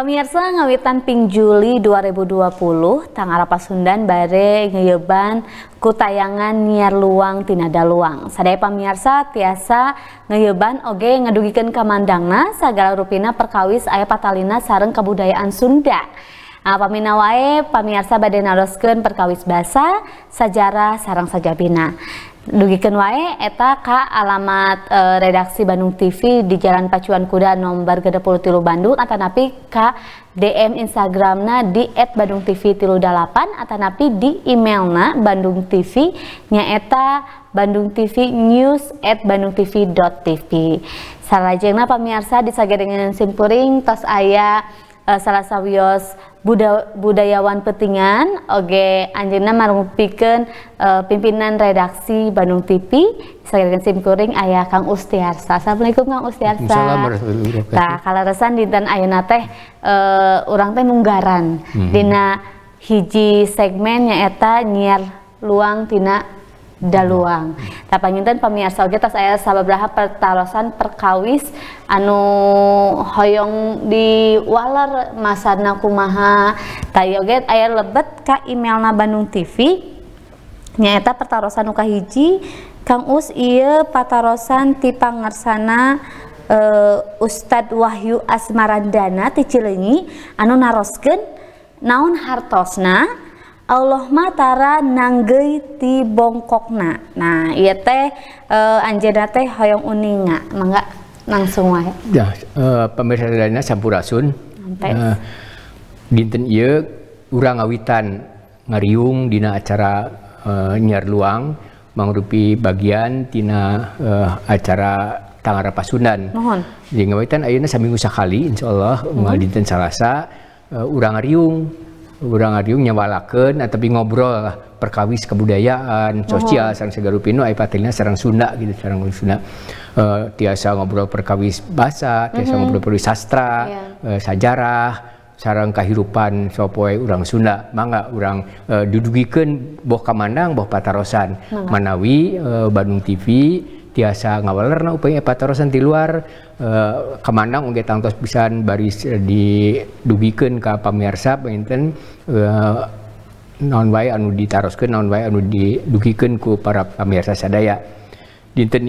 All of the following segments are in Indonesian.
Pemirsa ngawitan ping Juli 2020, Tang Sundan bare ngeyeban kutayangan niar luang tinada luang. Sadaya pemirsa tiasa ngeyeban oge ngedugikan kamandangna segala rupina perkawis ayah patalina sareng kebudayaan Sunda. Nah, wae pemirsa bade perkawis basa, sejarah sarang sajabina dugikan wae eta ka alamat e, redaksi Bandung TV di Jalan Pacuan Kuda nomor Gede Puluh Tilu Bandung atanapi ka DM Instagramna di @bandungtv tilu dalapan atanapi di emailna Bandung TV nyaeta Bandung TV News at bandungtv.tv Sarajengna pemirsa disagedengan simpuring tos ayah e, salah sawios Buda, budayawan petingan oge anjeunna marupikeun uh, eh, pimpinan redaksi Bandung TV saged sim kuring ayah Kang Ustiarsa. Assalamualaikum Kang Ustiarsa. Assalamualaikum Tah kalaresan dinten ayeuna teh uh, eh, orang teh munggaran hmm. dina hiji segmen nyaeta nyiar luang tina daluang tapanginten pemirsa oge tos aya sababaraha pertarosan perkawis anu hoyong diwaler masana kumaha taya tayoget aya lebet ka emailna Bandung TV nyaeta pertarosan uka hiji Kang Us iya patarosan ti pangersana uh, eh, Ustadz Wahyu Asmarandana ti anu naroskeun naun hartosna Allah matara nanggei ti bongkokna nah iya teh uh, eh, anjena teh hoyong uninga mangga langsung wae ya uh, pemirsa sadayana sampurasun dinten eh, ieu urang ngawitan ngariung dina acara uh, nyiar luang mangrupi bagian tina uh, acara Tangara Pasundan. Mohon. Jadi ngawitan ayeuna saminggu sakali insyaallah mm -hmm. dinten Salasa uh, urang ngariung urang Ariung nyawalaken nah, tapi ngobrol lah perkawis kebudayaan sosial oh. sarang segaru Pino ai patilna sarang Sunda gitu sarang Sunda uh, tiasa ngobrol perkawis bahasa tiasa mhm. ngobrol perkawis sastra yeah. Iya. uh, sejarah sarang kehidupan sopoe urang Sunda mangga urang uh, dudugikan boh kamandang boh patarosan manawi uh, Bandung TV asa ngawal di luar eh, kemana tangkos pisan baris eh, diubiken ka pemirsaten eh, nonway anu ditarruhken non anu didkenku para pemirsa sadaya dinten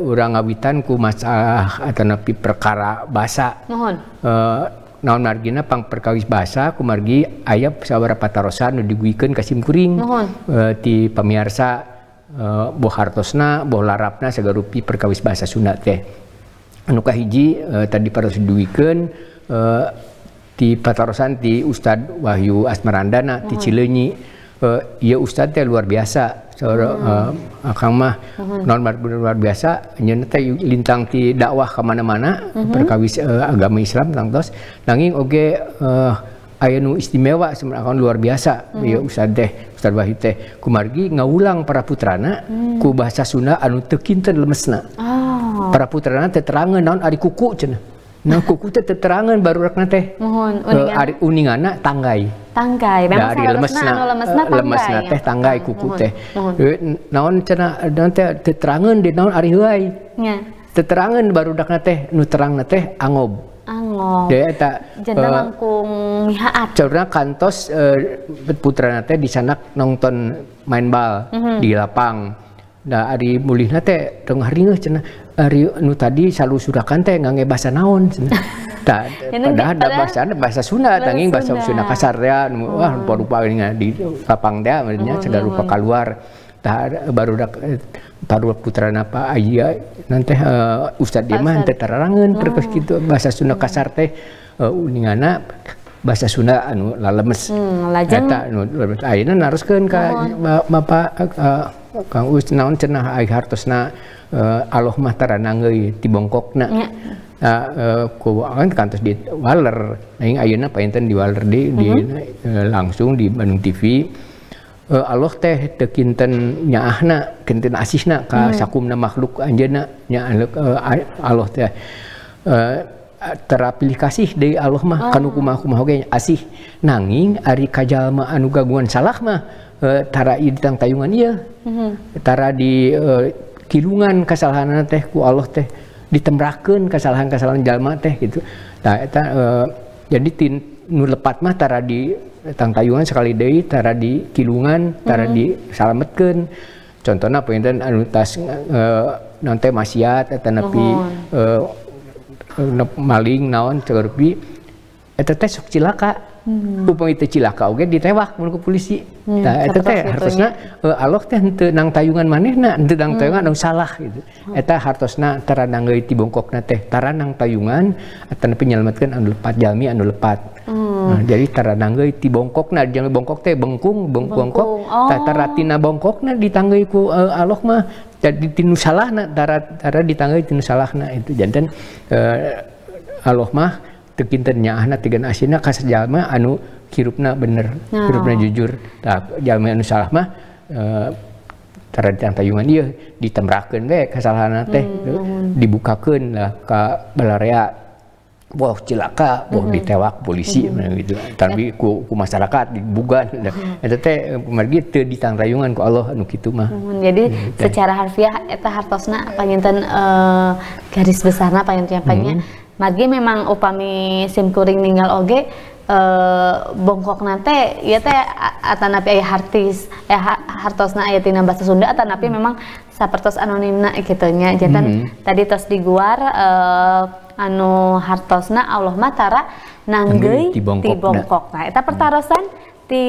ubitan ku masa ataupi perkara basn nononarginapang perkawis bahasa ku margi ayaap saw patikan Kasimkuring di pemirarsa di Uh, boh hartosna, larapna segarupi perkawis bahasa Sunda teh. Anu kahiji uh, tadi parosduikeun uh, eh, di patarosan Ustad Wahyu Asmarandana mm mm-hmm. Cilenyi, Cileunyi. Uh, ya Ustad teh luar biasa. Seorang mm mm-hmm. uh, akang mah mm-hmm. non luar biasa nyeuna teh lintang di dakwah ka mana-mana mm-hmm. perkawis uh, agama Islam tangtos nanging oke. okay, uh, aya nu istimewa sebenarnya luar biasa mm. ya Ustaz Ustaz Wahid teh kumargi ngawulang para putrana mm. ku bahasa Sunda anu teu lemesna oh. para putrana teh terangan naon ari kuku cenah Nah, kuku teh teterangan baru rakna teh. Mohon eh, uningan. Uh, ari uningana tanggai. Tanggai. Memang dari nah, lemesna, anu lemesna eh, tanggai. Lemesna teh tanggai ah, kuku teh. Eh, naon cenah naon teh teterangan di naon ari heuai. Nya. baru dakna teh nu terangna teh angob. Bengok. Ya eta. Janda uh, eh, langkung mihaat. kantos uh, nate teh di sana nonton main bal mm -hmm. di lapang. Nah, mulih nate, dong hari haringeuh cina hari nu tadi salusurakan nggak nggak bahasa naon cina. Tah, ya padahal ada bahasa bahasa Sunda tanging bahasa Sunda kasar ya nu oh. wah rupa-rupa di lapang dia akhirnya cenah oh, lupa oh, keluar. Tah baru eh, parwa putra napa ayah ah, nanti eh, uh, dia mah tetarangan hmm. terus oh. gitu bahasa Sunda kasar teh uh, eh, uningana bahasa Sunda anu lalemes hmm, lajeng eta anu lalemes ayeuna naruskeun ka bapak oh. uh, eh, Kang ustadz naon cenah ai hartosna uh, Allah mah taranang euy ti bongkokna ya. Nah, uh, ku kan kantos di Waler aing ayeuna painten di Waler di, di uh, langsung di Bandung TV Uh, Allah teh tekinten nyahna, kinten asihna ka hmm. sakumna makhluk anjeuna nya uh, Allah teh uh, terapilih kasih dari Allah mah oh. kan kumaha kumaha asih nanging ari kajalma anu gangguan salah mah uh, tara idang tayungan iya hmm. tara di uh, kilungan kesalahan teh ku Allah teh ditembrakeun kesalahan-kesalahan jalma teh gitu nah eta uh, jadi tin nu lepat mah tara di tayungan sekali deui tara di kilungan tara mm -hmm. di salametkeun contohnya pinten anu tas uh, eh, nanti maksiat eta nepi uh, maling naon ceurpi eta teh sok cilaka hmm. upami teh cilaka oge ditewak mun ku polisi hmm, nah eta teh hartosna uh, alok teh henteu nang tayungan manehna henteu nang hmm. tayungan hmm. salah gitu hmm. eta hartosna tara nanggeuy bongkokna teh tara nang tayungan eta nepi nyelametkeun anu lepat jalmi anu lepat hmm. Hmm. Nah, jadi tarananggeui ti nah jangan bongkok teh bengkung beng bongkok oh. bongkok nah ditanggeuy ku uh, eh, Allah mah jadi tinu nah tara tara ditanggeuy tinu nah itu jantan uh, eh, Allah mah teu kinten nyaahna tigan asina ka anu hirupna bener nah. hirupna jujur nah, jalma anu salah mah uh, tara ditantayungan ieu ditemrakeun we kasalahan teh hmm. dibukakeun lah ke belarea wah celaka, wah mm -hmm. ditewak polisi mm -hmm. gitu. Tapi iya. ku, ku masyarakat dibugan. Mm mm-hmm. Eta teh margi teu ditangrayungan ku Allah anu kitu mah. Mm -hmm. Jadi mm -hmm. secara harfiah eta hartosna panginten uh, eh, garis besarna panginten panginten. Mm -hmm. Margi memang upami sim kuring ninggal oge Uh, eh, bongkok nanti ya teh iya atanapi ayah hartis eh hartosna ayat tina bahasa Sunda atanapi mm. memang sapertos anonimna gitunya jantan mm -hmm. tadi tos diguar uh, eh, anu hartosna Allah matara nanggei di bongkok, nah itu nah, pertarosan hmm. di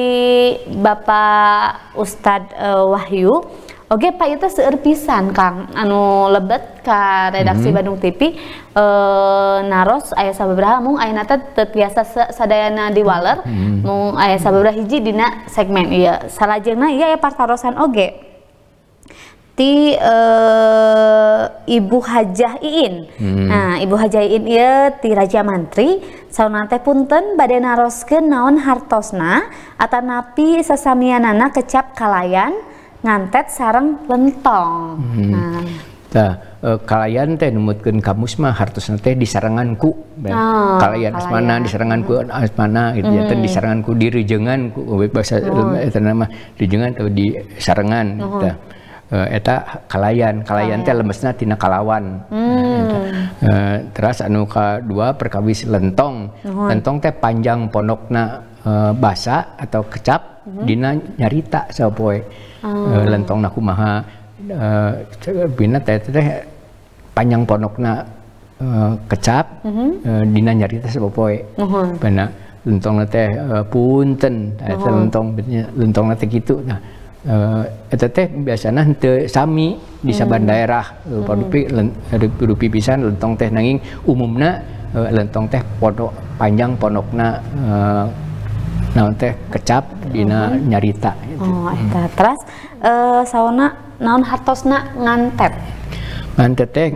Bapak Ustadz uh, eh, Wahyu Oke Pak itu seerpisan Kang anu lebet ke redaksi hmm. Bandung TV eh naros ayah sababaraha mung ayeuna teh teu tiasa sadayana diwaler hmm. mung ayah sababaraha hiji dina segmen salah iya, salajengna ieu iya ya partarosan oge okay ti uh, eh, Ibu Hajah Iin. Hmm. Nah, Ibu Hajah Iin ya ti Raja Mantri sauna punten bade naroskeun naon hartosna atau napi sesamianana kecap kalayan ngantet sarang lentong. Hmm. Nah. Nah, e, teh nemutkan kamus mah hartosna teh disaranganku. Oh, kalian asmana disaranganku hmm. asmana gitu ya, hmm. ya, disaranganku dirijengan ku bahasa oh. eta eh, nama dijengan atau di sarangan gitu. Oh. Eh, eta kalayan kalayan teh lemesna tina kalawan hmm. e, eh, terus anu dua perkawis lentong uhum. lentong teh panjang ponokna e, basa atau kecap uhum. dina nyarita sapoe oh. Ah. e, lentong nakumaha e, bina teh teh panjang ponokna e, kecap uhum. e, dina nyarita sapoe benar lentong teh punten teh lentong lentong teh gitu nah Eh, teh biasanya hente sami di saban hmm. daerah eh, hmm. produksi rupi pisan lentong teh nanging umumna eh, lentong teh pondok panjang pondokna naon teh kecap dina hmm. nyarita ya, gitu. oh eta terus sauna naon hartosna ngantet ngantet teh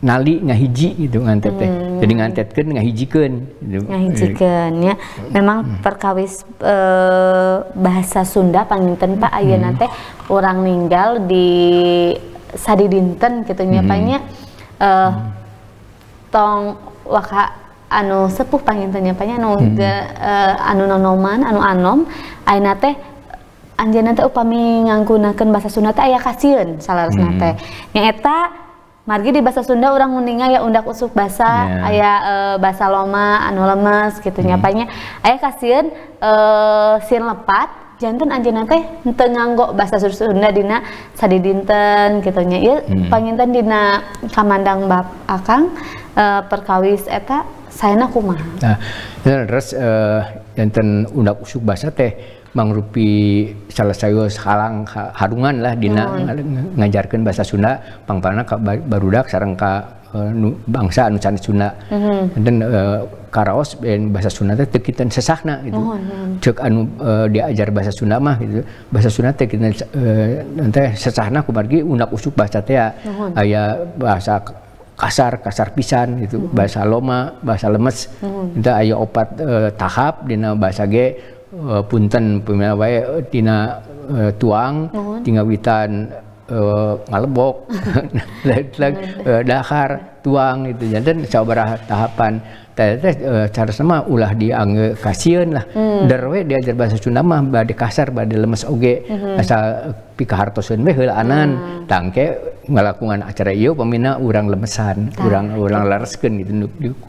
nali ngahiji gitu ngantet teh jadi ngantetkeun ngahijikeun gitu. ngahijikeun ya memang hmm. perkawis eh, bahasa Sunda panginten Pak hmm. ayeuna teh orang ninggal di sadidinten gitu nya hmm. e, tong waka anu sepuh pangintennya panya anu hmm. Eh, anu nonoman anu anom ayeuna teh anjeunna teh upami nganggunakeun bahasa Sunda teh aya kasieun salah teh hmm. eta margi di bahasa Sunda orang mendingan ya undak usuk bahasa, yeah. ayah eh, e, bahasa loma anu lemes gitu hmm. nyapanya ayah kasieun e, eh, sin lepat jantan aja nanti tengang kok bahasa Sunda dina sadidinten gitu nya ya hmm. panginten dina kamandang bab akang e, perkawis eta nak kumah nah terus e, jantan undak usuk bahasa teh mangrupi salah satu halang harungan lah dina hmm. Oh. ngajarkan bahasa Sunda pangpana ka barudak sarang ka uh, bangsa anu can Sunda hmm. dan uh, karaos ben bahasa Sunda teh tekitan sesahna gitu hmm. cek anu uh, diajar bahasa Sunda mah gitu bahasa Sunda teh kita uh, e, teh sesahna kumargi unak usuk bahasa teh hmm. aya bahasa kasar kasar pisan itu. hmm. bahasa loma bahasa lemes hmm. kita ayo opat uh, tahap dina bahasa ge uh, punten pemina wae tina uh, tuang Nuhun. tina witan uh, ngalebok lag uh, dahar tuang itu jadi ya, sabaraha tahapan teh cara sama ulah diangge kasian lah hmm. derwe diajar bahasa Sunda mah bade kasar bade lemes oge hmm. pika hartosun we heula anan hmm. tangke ngalakukan acara ieu pamina urang lemesan urang urang lareskeun gitu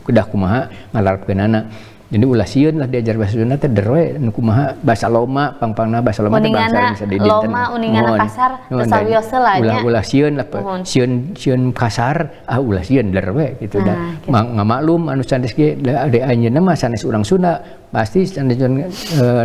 kedah kumaha ngalarepkeun anak jadi ulah sieun lah diajar bahasa Sunda teh deroe nu kumaha bahasa Loma pangpangna bahasa Loma teh bahasa Indonesia di dinten. Loma uningana Mon. pasar teu sawiosa lah nya. Ulah ulah sieun lah sieun sieun kasar ah ulah sieun deroe gitu nah, da. Gitu. Ngamaklum anu sanes ge de anjeunna mah sanes urang Sunda pasti uh,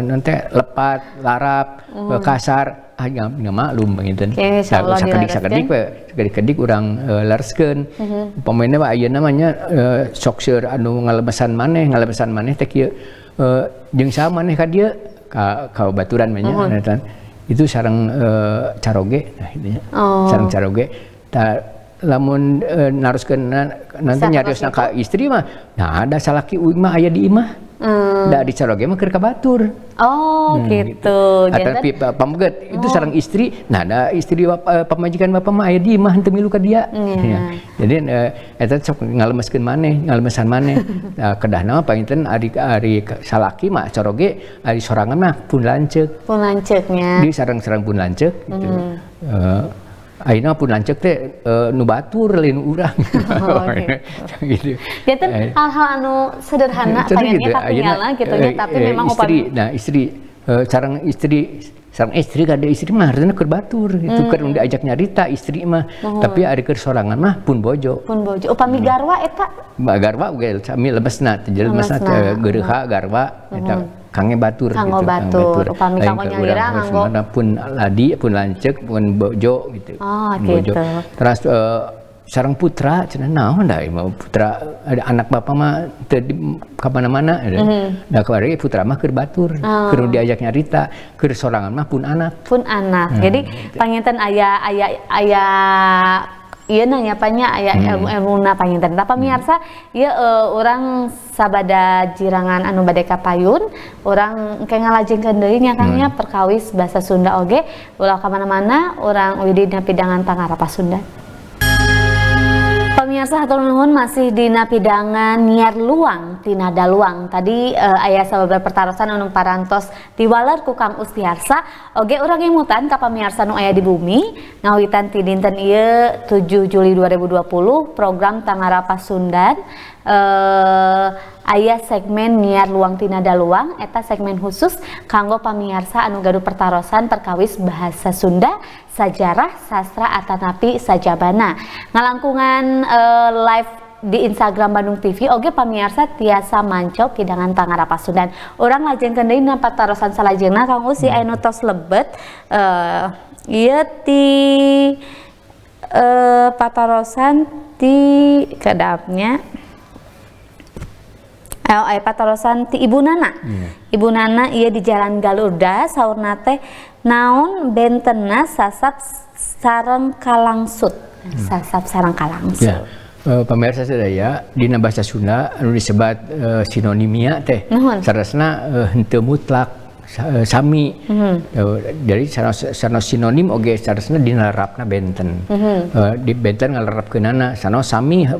nanti lepat, larap, hmm. kasar, hanya ah, nggak ya maklum begitu. Okay, nah, sakedik sakedik we, kedik orang uh, eh, larskeun. Mm-hmm. Pemainnya pak ayeuna namanya uh, sok seur anu ngalebesan maneh, ngalebesan maneh teh kieu uh, jeung saha maneh ka dieu ka baturan banyak mm-hmm. Itu sarang uh, caroge nah itu Oh. Sarang caroge lamun e, naruskeun nanti nyariosna ke istri mah nah ada salaki uing mah di imah Hmm. Da di Caroge mah kerka batur. Oh, hmm, gitu. gitu. Atau pipa pamget itu seorang oh. sarang istri. Nah, ada istri bapa, eh, pamajikan bapak mah ayah di imah henteu milu ka dia. Iya. Ya. Jadi uh, eta sok ngalemeskeun maneh, ngalemesan maneh. apa nah, kedahna mah panginten ari ari salaki mah Caroge ari sorangan mah pun lancet. Pun lancetnya. Di sarang-sarang pun lancet. gitu. Hmm. Uh, Aina pun lancek teh uh, nu batur lain urang. Oh, gitu. Ya kan hal-hal anu sederhana pengennya gitu. gitu ya, eh, tapi nyala gitu nya tapi memang istri, Nah, istri uh, carang istri Sang istri kada istri mah harusnya ke batur itu hmm. keur diajak nyarita istri mah Uhul. Oh. tapi ada ke sorangan mah pun bojo pun bojo upami oh, hmm. garwa eta eh, mbak garwa ge sami lebesna jadi oh, lebesna geureha hmm. garwa eta hmm. kange batur Kanggo gitu, batur, batur. upami kango nyalira nganggo pun ladi pun lancek pun bojo gitu oh, bojo gitu. terus uh, sarang putra cina nah dah mau putra ada anak bapak mah tadi kapan mana ada mm-hmm. nah kemarin putra mah ker batur oh. Ah. ker diajak nyarita ker sorangan mah pun anak pun anak hmm. jadi gitu. ayah ayah ayah iya nang ya panya ayah hmm. ilmu ilmu na panginten tapi miarsa hmm. iya e, uh, orang sabada jirangan anu badeka payun, orang kayak ngalajeng kendelinya kangnya hmm. perkawis bahasa Sunda oge ulah kemana-mana orang widina pidangan tangarapa Sunda pemirsa atau nuhun masih di napidangan niar luang tina luang Tadi uh, ayah sahabat pertarusan nunung parantos tiwaler ku Kang Ustiarsa orang yang mutan ka pemirsa nu ayah di bumi ngawitan ti dinten ieu 7 Juli 2020 program Tangarapas Sundan eh ayah segmen niar luang tina luang eta segmen khusus kanggo pamiarsa anu gaduh pertarosan perkawis bahasa Sunda sajarah sastra atanapi sajabana ngalangkungan uh, live di Instagram Bandung TV Oke pamirsa tiasa mancok hidangan tangara pasundan orang lajeng kendai nampak tarosan salajengna kanggo si hmm. anu tos lebet uh, iya ti uh, eh, patarosan ti kedapnya eh, patolosan ti Ibu Nana. Yeah. Ibu Nana ia di Jalan Galuda sauna teh naon bentena sasap sarang kalangsut. Hmm. Sasap sarang kalangsut. Yeah. Ya, uh, pemirsa sedaya di bahasa Sunda anu uh, sinonimia teh. sarasna uh, henteu mutlak Eh, sami mm -hmm. Eh, dari sana, sinonim oge seharusnya dinarapna benten mm -hmm. uh, di benten ngalerapkeunana sana sami uh,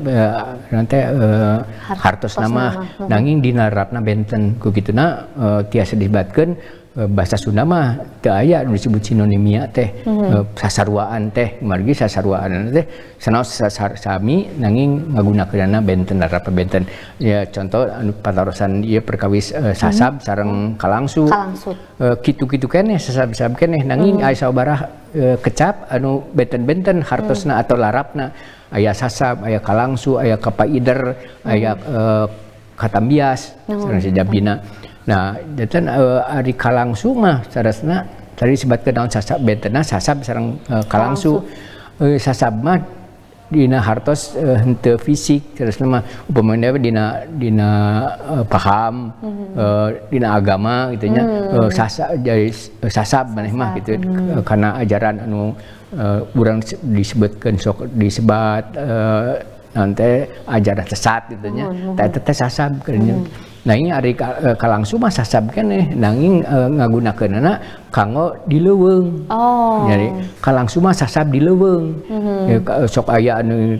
nanti uh, hartos, hartos nama, nama. Mm-hmm. nanging dinarapna benten ku kituna uh, tiasa dibatkeun Eh, bahasa Sunda mah teu aya nu disebut sinonimia teh mm -hmm. Eh, sasarwaan teh margi sasaruaan anu teh sanaos sasar sami nanging ngagunakeunana benten apa benten ya contoh anu patarosan ieu perkawis uh, sasab mm -hmm. sareng kalangsu kalangsu uh, kitu-kitu keneh sasab-sasab keneh nanging mm -hmm. aya sabarah uh, kecap anu benten-benten mhm. hartosna mm -hmm. atau larapna aya sasab aya kalangsu aya kapaider mhm. aya uh, katambias mm -hmm. sareng sejabina mm -hmm Nah, dan uh, eh, ari kalangsu mah saresna tadi sebat ke daun sasab betena sasab sarang uh, eh, kalangsu. Uh, sasab mah dina hartos uh, hente fisik terus mah upamanya dina dina uh, paham mm -hmm. uh, dina agama gitunya mm uh, sasa jadi uh, sasab maneh mah gitu mm uh, karena ajaran anu uh, disebutkan sok disebat uh, nanti ajaran sesat gitunya mm -hmm. teh sasab kayaknya mm -hmm nanging ari e, kalangsuma sasab kene nanging uh, e, gunakan anak kanggo leweng. oh jadi kalangsuma sasab dileuweung mm -hmm. ya, sok ayah anu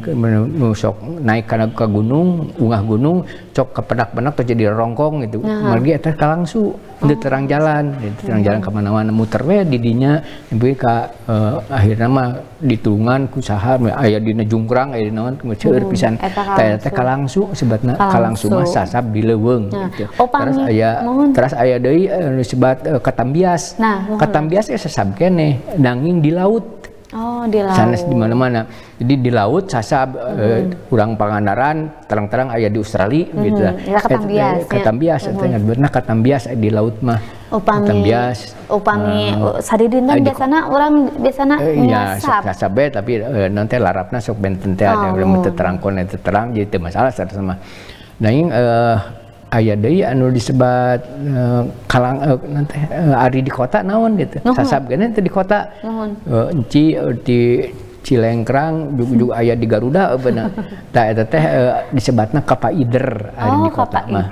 sok naik kana ke gunung ungah gunung cok ke penak atau jadi rongkong gitu nah. margi eta kalangsu di terang jalan itu terang jalan kemana-mana muter we didinya ibu ka uh, akhirnya mah ditungan kusaha ayah di nejungkrang, ayah dina naon seueur hmm, pisan teh teh kalangsu sebabna kalangsu mah sasab di leweng nah, gitu. Oh, terus ayah terus ayah deui eh, sebat eh, ketambias, nah, ketambiasnya ya sasab kene nanging di laut Oh, di laut. di mana-mana. Jadi di laut, Sasa mm -hmm. kurang pangandaran, terang-terang ayah di Australia mm -hmm. gitu lah. Ya, katambias. Eh, eh ya. katambias, mm -hmm. benar katambias di laut mah. Upami, katambias. Upami, uh, sadi dinten biasana orang biasana eh, iya, ngasap. Iya, tapi eh, nanti larapna sok benten teh, ada oh. ada terang, kon terang, jadi itu masalah sama. Nah, ini, eh, ayah deh, anu disebat uh, kalang uh, nanti uh, ari di kota naon gitu Nuhun. sasab gini di kota Nuhun. Uh, enci uh, di Cilengkrang juga ayah di Garuda benar tak ada teh uh, disebatna kapaider ari oh, di kota mah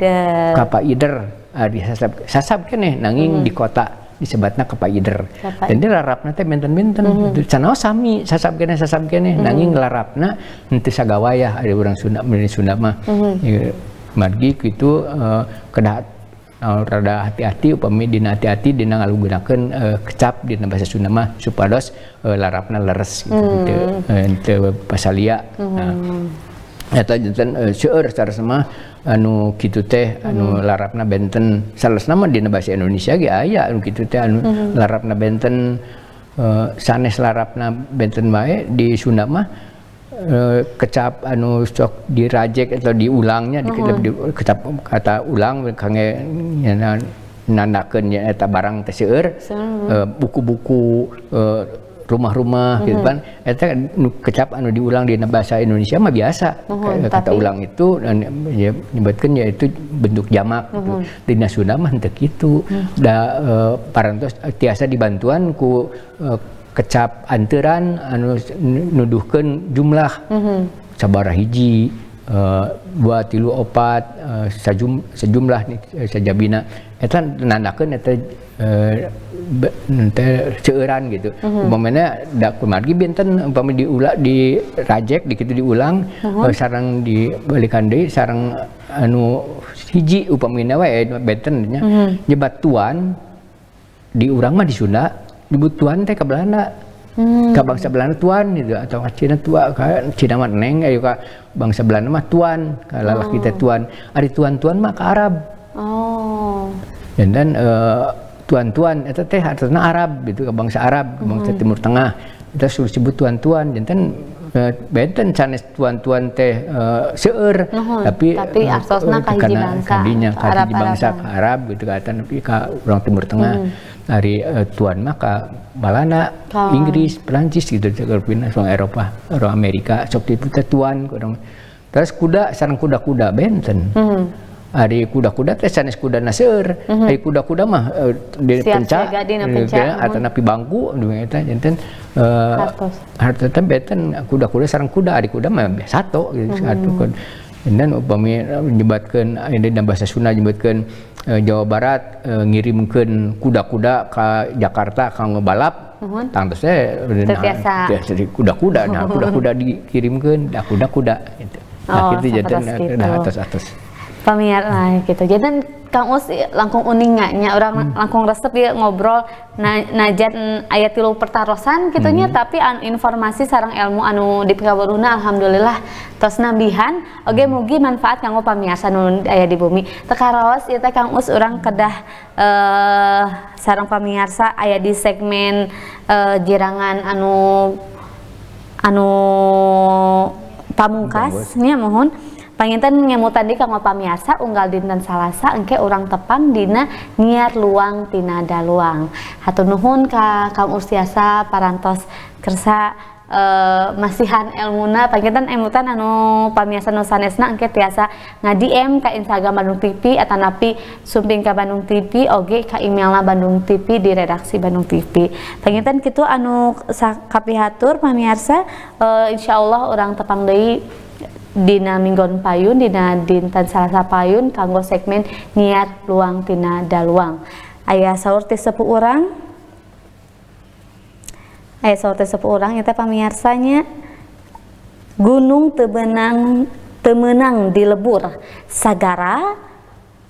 ider ari sasab sasab kene nanging hmm. di kota disebatna kapaider dan dia larapna teh benten-benten hmm. canaos sami sasab kene sasab kene hmm. nanging sagawa ya sagawayah orang urang Sunda menyeuni Sunda mah hmm margi itu uh, eh, kena uh, rada hati-hati upami dina hati-hati dina gunakan uh, eh, kecap dina bahasa Sunda mah supados uh, larapna leres gitu hmm. pasalia hmm. nah. Eta jantan uh, secara sama anu gitu teh anu hmm. larapna benten salah nama dina bahasa Indonesia ge ayah anu gitu teh anu hmm. larapna benten uh, sanes larapna benten baik di Sunda mah Eh, kecap anu sok dirajek atau diulangnya uh -huh. di, kecap kata ulang kange ya, nyana nya eta barang teh seueur eh, buku-buku eh, rumah-rumah mm -hmm. gitu kan eta kecap anu diulang di bahasa Indonesia mah biasa kata tapi... ulang itu dan ya, nyebutkan yaitu bentuk jamak uhum. gitu. di Sunda mah teu kitu da uh, parantos tiasa dibantuan ku uh, kecap anteran anu nuduhkan jumlah mm-hmm. buat hiji uh, tilu opat uh, sejum, sejumlah nih eh, sajabina itu nandakan itu seuran gitu mm-hmm. umpamanya dak kumargi binten umpama diulang di rajek dikitu diulang mm-hmm. uh, sarang dibalikan deui sarang anu hiji eh wae binten nya mm-hmm. nyebatuan di urang mah di Sunda nyebut tuan teh ke Belanda hmm. ke bangsa Belanda tuan gitu atau ke Cina tua ke Cina mah neng ayo eh, ke bangsa Belanda mah tuan kalau oh. kita tuan ada tuan-tuan mah ke Arab oh dan dan uh, tuan-tuan itu teh artinya Arab gitu ke bangsa Arab ke bangsa hmm. Timur Tengah kita suruh sebut tuan-tuan dan kan uh, benten canes tuan-tuan teh uh, seer Nuhun, tapi tapi uh, karena uh, kahiji bangsa kahiji bangsa ke Arab gitu kata tapi ke orang Timur Tengah hmm dari uh, eh, tuan maka balana oh. Ah. Inggris Perancis gitu terkena orang Eropa orang Amerika sok diputar tuan kurang terus kuda sarang kuda-kuda benten mm -hmm. Ari kuda-kuda teh sanes kuda naseur, mm kuda-kuda mah uh, di eh, pencak atau hmm. napi bangku, dunia kita jantan harta teh kuda-kuda sarang kuda, ari kuda mah gitu, hmm. satu gitu, mm dan upami jebatkan dan bahasa Sunda jebatkan e, eh, Jawa Barat e, ngirimkan kuda-kuda ke Jakarta ke ngebalap, uhum. tang saya terbiasa kuda-kuda nah kuda-kuda dikirimkan kuda-kuda gitu. nah oh, itu jadi nah, atas atas pamiat lah gitu jadi Kang Us langkung uningnya orang hmm. langkung resep ya ngobrol na, najat ayat tilu pertarosan gitunya hmm. tapi an, informasi sarang ilmu anu di pekabaruna alhamdulillah terus nambihan oke hmm. mugi manfaat kamu pamiarsa nu ayat di bumi tekaros ya teh Kang Us orang kedah uh, sarang pamiarsa ayat di segmen uh, jirangan anu anu pamungkasnya mohon Panginten ngemu tadi kanggo pamiasa unggal dinten Salasa engke orang tepang dina niar luang tina daluang. Hatu nuhun ka Kang Ustiasa parantos kersa Uh, masihan elmuna Panginten emutan anu pamiasa nu sanesna engke tiasa ngadiem ka Instagram Bandung TV atau napi sumping ka Bandung TV oge ka emailna Bandung TV di redaksi Bandung TV Panginten kita anu kapihatur pamiasa uh, eh, insyaallah orang tepang deui dina minggon payun dina Dintan salasa payun kanggo segmen niat luang tina daluang ayah sahur ti sepuh orang ayah sahur ti sepuh orang itu miarsanya? gunung tebenang temenang dilebur sagara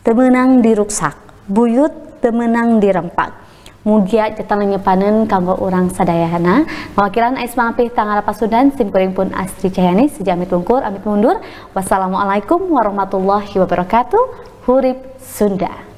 temenang diruksak buyut temenang dirempak mugia panen kanggo orang sadayana mawakilan ais mangapih tangan Pasundan simkuring pun Astri Cahyani sejamit lungkur amit mundur wassalamualaikum warahmatullahi wabarakatuh hurip Sunda